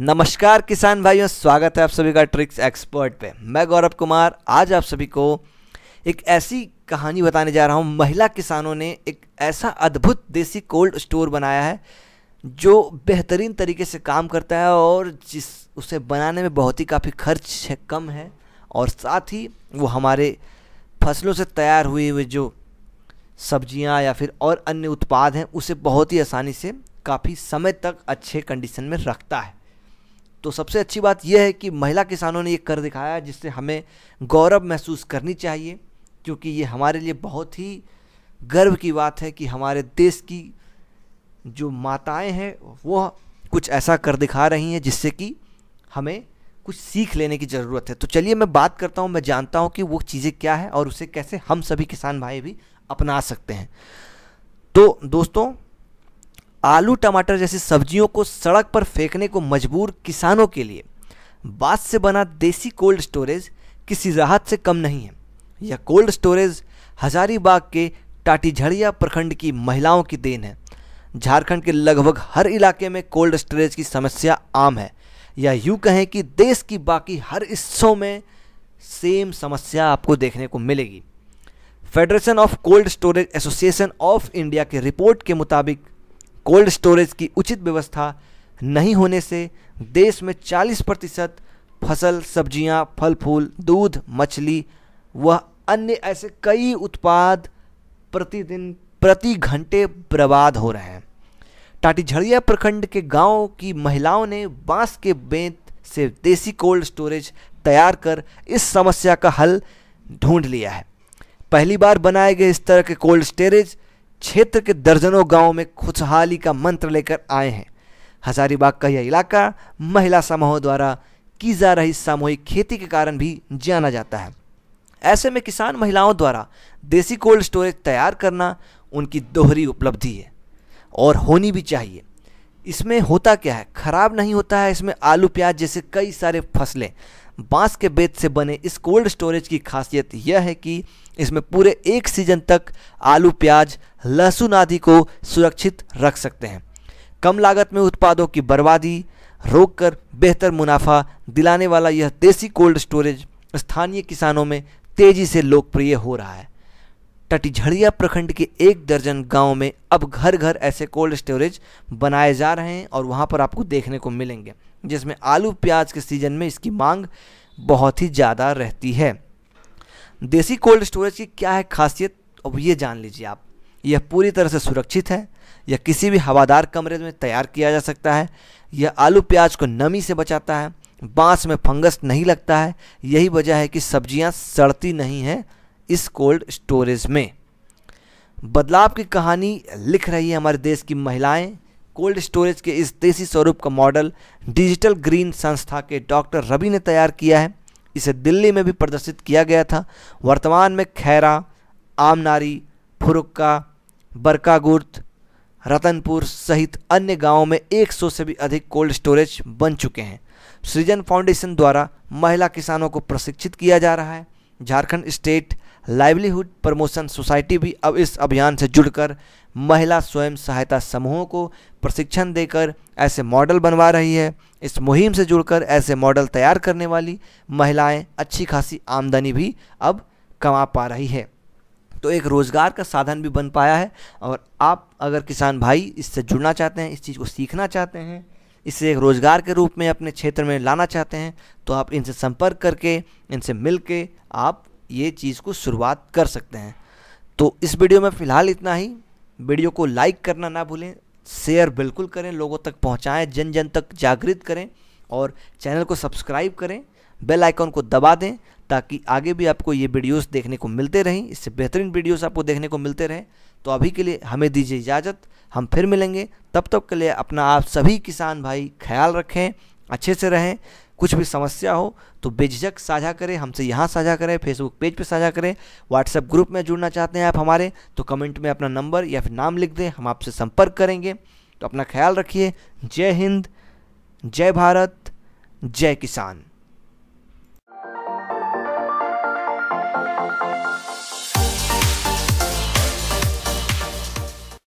नमस्कार किसान भाइयों स्वागत है आप सभी का ट्रिक्स एक्सपर्ट पे मैं गौरव कुमार आज आप सभी को एक ऐसी कहानी बताने जा रहा हूँ महिला किसानों ने एक ऐसा अद्भुत देसी कोल्ड स्टोर बनाया है जो बेहतरीन तरीके से काम करता है और जिस उसे बनाने में बहुत ही काफ़ी खर्च है कम है और साथ ही वो हमारे फसलों से तैयार हुए हुए जो सब्ज़ियाँ या फिर और अन्य उत्पाद हैं उसे बहुत ही आसानी से काफ़ी समय तक अच्छे कंडीशन में रखता है तो सबसे अच्छी बात यह है कि महिला किसानों ने ये कर दिखाया जिससे हमें गौरव महसूस करनी चाहिए क्योंकि ये हमारे लिए बहुत ही गर्व की बात है कि हमारे देश की जो माताएं हैं वो कुछ ऐसा कर दिखा रही हैं जिससे कि हमें कुछ सीख लेने की ज़रूरत है तो चलिए मैं बात करता हूँ मैं जानता हूँ कि वो चीज़ें क्या है और उसे कैसे हम सभी किसान भाई भी अपना सकते हैं तो दोस्तों आलू टमाटर जैसी सब्जियों को सड़क पर फेंकने को मजबूर किसानों के लिए बाँस से बना देसी कोल्ड स्टोरेज किसी राहत से कम नहीं है यह कोल्ड स्टोरेज हजारीबाग के टाटीझड़िया प्रखंड की महिलाओं की देन है झारखंड के लगभग हर इलाके में कोल्ड स्टोरेज की समस्या आम है या यूँ कहें कि देश की बाकी हर हिस्सों में सेम समस्या आपको देखने को मिलेगी federation of cold storage association of India के रिपोर्ट के मुताबिक कोल्ड स्टोरेज की उचित व्यवस्था नहीं होने से देश में 40 प्रतिशत फसल सब्जियां, फल फूल दूध मछली व अन्य ऐसे कई उत्पाद प्रतिदिन प्रति घंटे बर्बाद हो रहे हैं टाटीझड़िया प्रखंड के गांव की महिलाओं ने बांस के बेंत से देसी कोल्ड स्टोरेज तैयार कर इस समस्या का हल ढूंढ लिया है पहली बार बनाए गए इस तरह के कोल्ड स्टोरेज क्षेत्र के दर्जनों गांवों में खुशहाली का मंत्र लेकर आए हैं हजारीबाग का यह इलाका महिला समूहों द्वारा की जा रही सामूहिक खेती के कारण भी जाना जाता है ऐसे में किसान महिलाओं द्वारा देसी कोल्ड स्टोरेज तैयार करना उनकी दोहरी उपलब्धि है और होनी भी चाहिए इसमें होता क्या है खराब नहीं होता है इसमें आलू प्याज जैसे कई सारे फसलें बांस के बेत से बने इस कोल्ड स्टोरेज की खासियत यह है कि इसमें पूरे एक सीजन तक आलू प्याज लहसुन आदि को सुरक्षित रख सकते हैं कम लागत में उत्पादों की बर्बादी रोककर बेहतर मुनाफा दिलाने वाला यह देसी कोल्ड स्टोरेज स्थानीय किसानों में तेज़ी से लोकप्रिय हो रहा है टटीझड़िया प्रखंड के एक दर्जन गांव में अब घर घर ऐसे कोल्ड स्टोरेज बनाए जा रहे हैं और वहां पर आपको देखने को मिलेंगे जिसमें आलू प्याज के सीजन में इसकी मांग बहुत ही ज़्यादा रहती है देसी कोल्ड स्टोरेज की क्या है खासियत अब ये जान लीजिए आप यह पूरी तरह से सुरक्षित है यह किसी भी हवादार कमरे में तैयार किया जा सकता है यह आलू प्याज को नमी से बचाता है बांस में फंगस नहीं लगता है यही वजह है कि सब्जियां सड़ती नहीं हैं इस कोल्ड स्टोरेज में बदलाव की कहानी लिख रही है हमारे देश की महिलाएं कोल्ड स्टोरेज के इस देसी स्वरूप का मॉडल डिजिटल ग्रीन संस्था के डॉक्टर रवि ने तैयार किया है इसे दिल्ली में भी प्रदर्शित किया गया था वर्तमान में खैरा आमनारी फुरुक्का बरकागुर्द रतनपुर सहित अन्य गांवों में 100 से भी अधिक कोल्ड स्टोरेज बन चुके हैं सृजन फाउंडेशन द्वारा महिला किसानों को प्रशिक्षित किया जा रहा है Jharkhand state livelihood promotion society भी अब इस अभियान से जुड़कर महिला स्वयं सहायता समूहों को प्रशिक्षण देकर ऐसे मॉडल बनवा रही है इस मुहिम से जुड़कर ऐसे मॉडल तैयार करने वाली महिलाएं अच्छी खासी आमदनी भी अब कमा पा रही है तो एक रोज़गार का साधन भी बन पाया है और आप अगर किसान भाई इससे जुड़ना चाहते हैं इस चीज़ को सीखना चाहते हैं इसे एक रोज़गार के रूप में अपने क्षेत्र में लाना चाहते हैं तो आप इनसे संपर्क करके इनसे मिल के आप ये चीज़ को शुरुआत कर सकते हैं तो इस वीडियो में फ़िलहाल इतना ही वीडियो को लाइक करना ना भूलें शेयर बिल्कुल करें लोगों तक पहुंचाएं जन जन तक जागृत करें और चैनल को सब्सक्राइब करें बेल आइकॉन को दबा दें ताकि आगे भी आपको ये वीडियोस देखने को मिलते रहें इससे बेहतरीन वीडियोस आपको देखने को मिलते रहें तो अभी के लिए हमें दीजिए इजाज़त हम फिर मिलेंगे तब तक के लिए अपना आप सभी किसान भाई ख्याल रखें अच्छे से रहें कुछ भी समस्या हो तो बेझिझक साझा करें हमसे यहाँ साझा करें फेसबुक पेज पे साझा करें व्हाट्सएप ग्रुप में जुड़ना चाहते हैं आप हमारे तो कमेंट में अपना नंबर या फिर नाम लिख दें हम आपसे संपर्क करेंगे तो अपना ख्याल रखिए जय हिंद जय भारत जय किसान